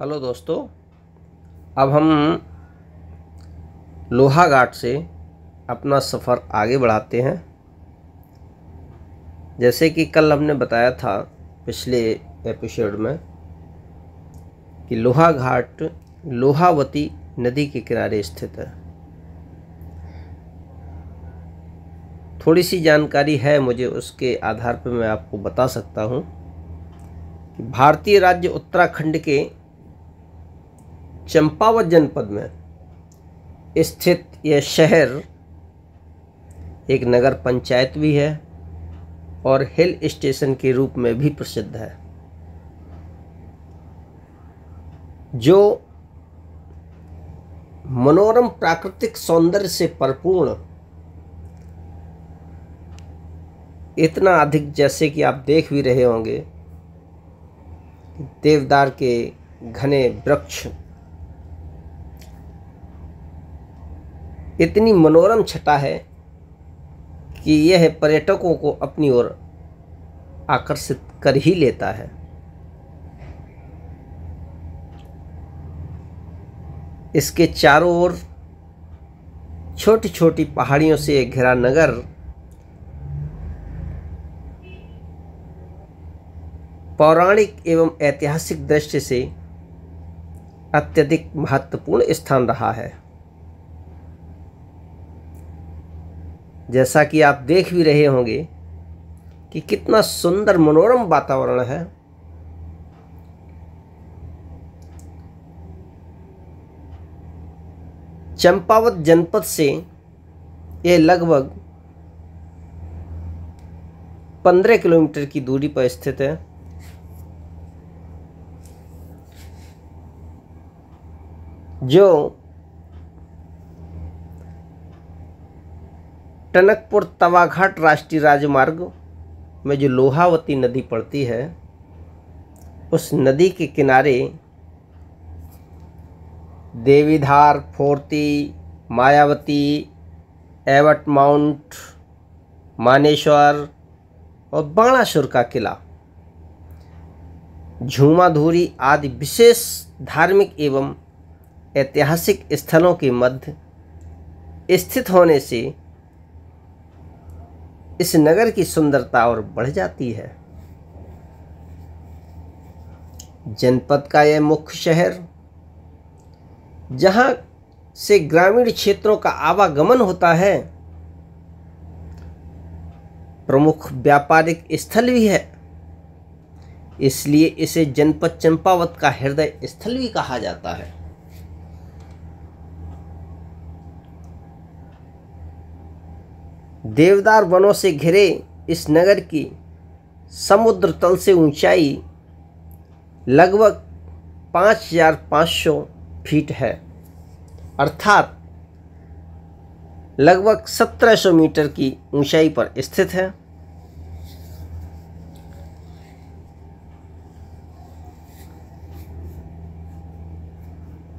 hello दोस्तों अब हम लोहा घाट से अपना सफ़र आगे बढ़ाते हैं जैसे कि कल हमने बताया था पिछले एपिसोड में कि लोहा घाट लोहावती नदी के किनारे स्थित है थोड़ी सी जानकारी है मुझे उसके आधार पर मैं आपको बता सकता हूँ भारतीय राज्य उत्तराखंड के चंपावत जनपद में स्थित यह शहर एक नगर पंचायत भी है और हिल स्टेशन के रूप में भी प्रसिद्ध है जो मनोरम प्राकृतिक सौंदर्य से परिपूर्ण इतना अधिक जैसे कि आप देख भी रहे होंगे देवदार के घने वृक्ष इतनी मनोरम छटा है कि यह पर्यटकों को अपनी ओर आकर्षित कर ही लेता है इसके चारों ओर छोटी छोटी पहाड़ियों से घिरा नगर पौराणिक एवं ऐतिहासिक दृष्टि से अत्यधिक महत्वपूर्ण स्थान रहा है जैसा कि आप देख भी रहे होंगे कि कितना सुंदर मनोरम वातावरण है चंपावत जनपद से यह लगभग पंद्रह किलोमीटर की दूरी पर स्थित है जो टनकपुर तवाघाट राष्ट्रीय राजमार्ग में जो लोहावती नदी पड़ती है उस नदी के किनारे देवीधार फोर्ती मायावती एवट माउंट मानेश्वर और बाणासुर का किला झूमाधूरी आदि विशेष धार्मिक एवं ऐतिहासिक स्थलों के मध्य स्थित होने से इस नगर की सुंदरता और बढ़ जाती है जनपद का यह मुख्य शहर जहां से ग्रामीण क्षेत्रों का आवागमन होता है प्रमुख व्यापारिक स्थल भी है इसलिए इसे जनपद चंपावत का हृदय स्थल भी कहा जाता है देवदार वनों से घिरे इस नगर की समुद्र तल से ऊंचाई लगभग पाँच हजार पाँच सौ फीट है अर्थात लगभग सत्रह सौ मीटर की ऊंचाई पर स्थित है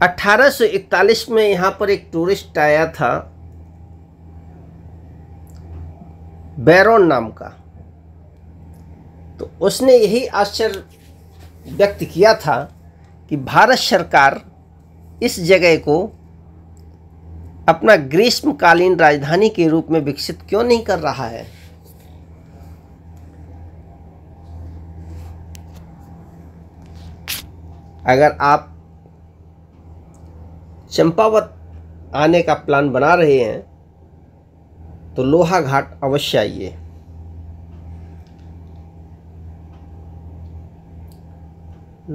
अठारह सौ इकतालीस में यहाँ पर एक टूरिस्ट आया था बैरोन नाम का तो उसने यही आश्चर्य व्यक्त किया था कि भारत सरकार इस जगह को अपना ग्रीष्मकालीन राजधानी के रूप में विकसित क्यों नहीं कर रहा है अगर आप चंपावत आने का प्लान बना रहे हैं तो लोहा घाट अवश्य आइए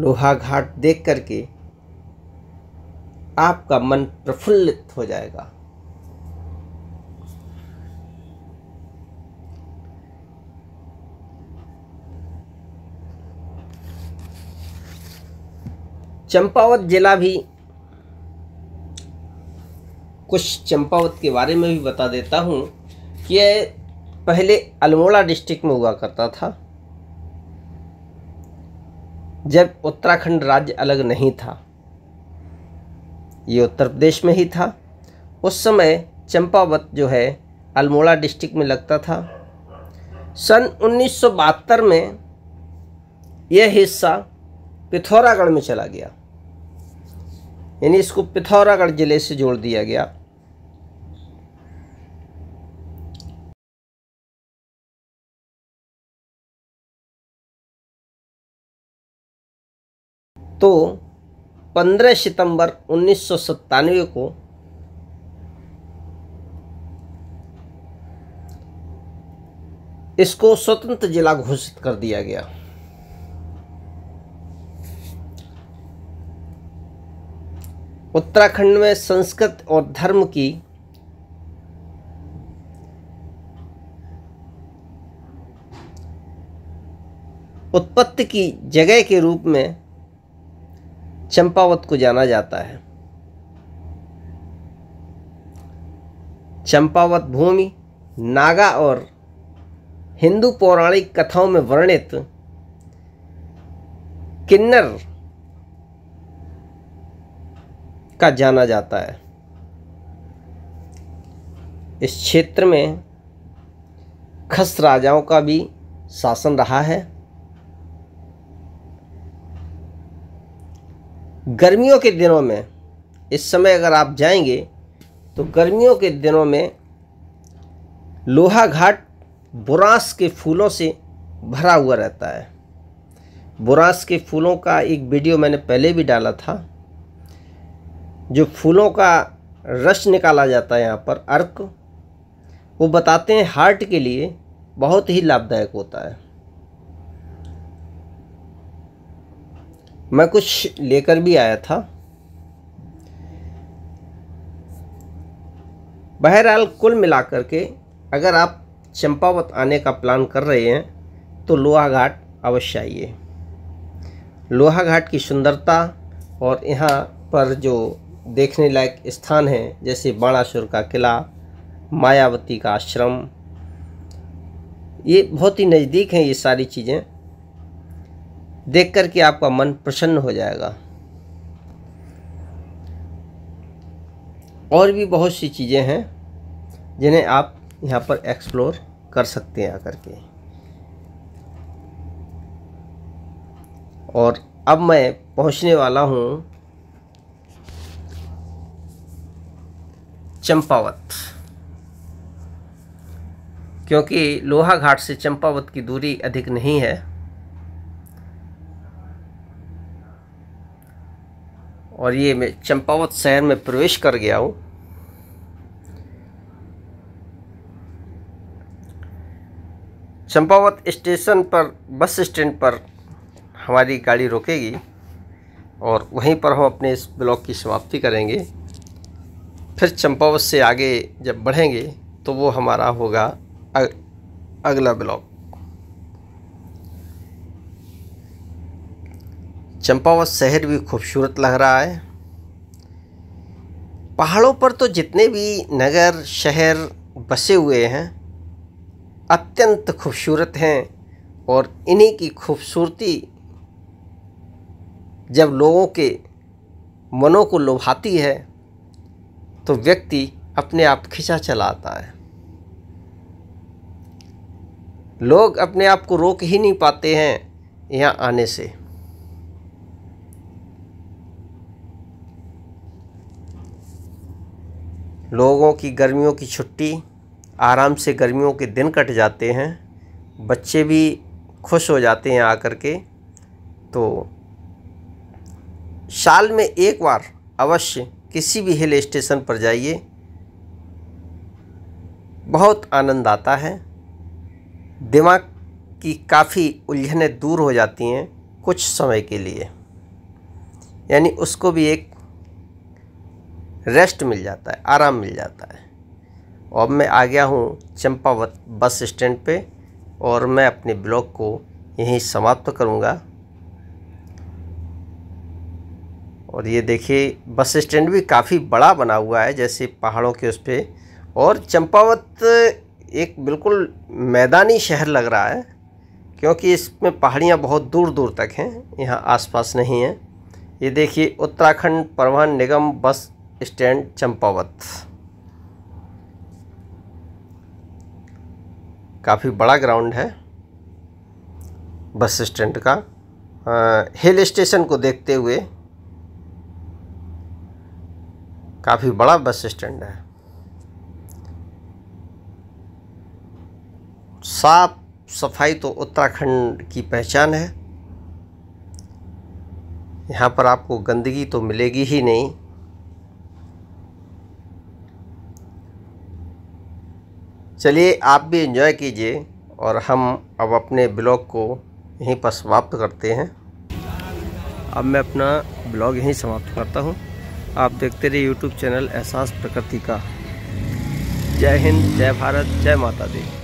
लोहा घाट देख करके आपका मन प्रफुल्लित हो जाएगा चंपावत जिला भी कुछ चंपावत के बारे में भी बता देता हूँ ये पहले अल्मोड़ा डिस्ट्रिक्ट में हुआ करता था जब उत्तराखंड राज्य अलग नहीं था ये उत्तर प्रदेश में ही था उस समय चंपावत जो है अल्मोड़ा डिस्ट्रिक्ट में लगता था सन उन्नीस में यह हिस्सा पिथौरागढ़ में चला गया यानी इसको पिथौरागढ़ ज़िले से जोड़ दिया गया तो 15 सितंबर उन्नीस को इसको स्वतंत्र जिला घोषित कर दिया गया उत्तराखंड में संस्कृत और धर्म की उत्पत्ति की जगह के रूप में चंपावत को जाना जाता है चंपावत भूमि नागा और हिंदू पौराणिक कथाओं में वर्णित किन्नर का जाना जाता है इस क्षेत्र में खस राजाओं का भी शासन रहा है गर्मियों के दिनों में इस समय अगर आप जाएंगे तो गर्मियों के दिनों में लोहा घाट बुरास के फूलों से भरा हुआ रहता है बुरास के फूलों का एक वीडियो मैंने पहले भी डाला था जो फूलों का रस निकाला जाता है यहाँ पर अर्क वो बताते हैं हार्ट के लिए बहुत ही लाभदायक होता है मैं कुछ लेकर भी आया था बहरहाल कुल मिलाकर के अगर आप चंपावत आने का प्लान कर रहे हैं तो लोहा घाट अवश्य आइए लोहा घाट की सुंदरता और यहाँ पर जो देखने लायक स्थान हैं जैसे बाणासुर का किला मायावती का आश्रम ये बहुत ही नज़दीक हैं ये सारी चीज़ें देख कर के आपका मन प्रसन्न हो जाएगा और भी बहुत सी चीज़ें हैं जिन्हें आप यहाँ पर एक्सप्लोर कर सकते हैं आकर के और अब मैं पहुँचने वाला हूँ चंपावत क्योंकि लोहा घाट से चंपावत की दूरी अधिक नहीं है और ये मैं चंपावत शहर में प्रवेश कर गया हूँ चंपावत स्टेशन पर बस स्टैंड पर हमारी गाड़ी रुकेगी और वहीं पर हम अपने इस ब्लॉक की समाप्ति करेंगे फिर चंपावत से आगे जब बढ़ेंगे तो वो हमारा होगा अगला ब्लॉक चंपावत शहर भी खूबसूरत लग रहा है पहाड़ों पर तो जितने भी नगर शहर बसे हुए हैं अत्यंत खूबसूरत हैं और इन्हीं की खूबसूरती जब लोगों के मनों को लुभाती है तो व्यक्ति अपने आप खिंचा चला आता है लोग अपने आप को रोक ही नहीं पाते हैं यहाँ आने से लोगों की गर्मियों की छुट्टी आराम से गर्मियों के दिन कट जाते हैं बच्चे भी खुश हो जाते हैं आकर के तो साल में एक बार अवश्य किसी भी हिल स्टेशन पर जाइए बहुत आनंद आता है दिमाग की काफ़ी उलझनें दूर हो जाती हैं कुछ समय के लिए यानी उसको भी एक रेस्ट मिल जाता है आराम मिल जाता है अब मैं आ गया हूँ चंपावत बस स्टैंड पे और मैं अपने ब्लॉग को यहीं समाप्त करूँगा और ये देखिए बस स्टैंड भी काफ़ी बड़ा बना हुआ है जैसे पहाड़ों के उस पर और चंपावत एक बिल्कुल मैदानी शहर लग रहा है क्योंकि इसमें पहाड़ियाँ बहुत दूर दूर तक हैं यहाँ आसपास नहीं हैं ये देखिए उत्तराखंड परिवहन निगम बस स्टैंड चंपावत काफ़ी बड़ा ग्राउंड है बस स्टैंड का आ, हिल स्टेशन को देखते हुए काफ़ी बड़ा बस स्टैंड है साफ सफाई तो उत्तराखंड की पहचान है यहाँ पर आपको गंदगी तो मिलेगी ही नहीं चलिए आप भी इन्जॉय कीजिए और हम अब अपने ब्लॉग को यहीं पर समाप्त करते हैं अब मैं अपना ब्लॉग यहीं समाप्त करता हूँ आप देखते रहिए यूट्यूब चैनल एहसास प्रकृति का जय हिंद जय भारत जय माता दी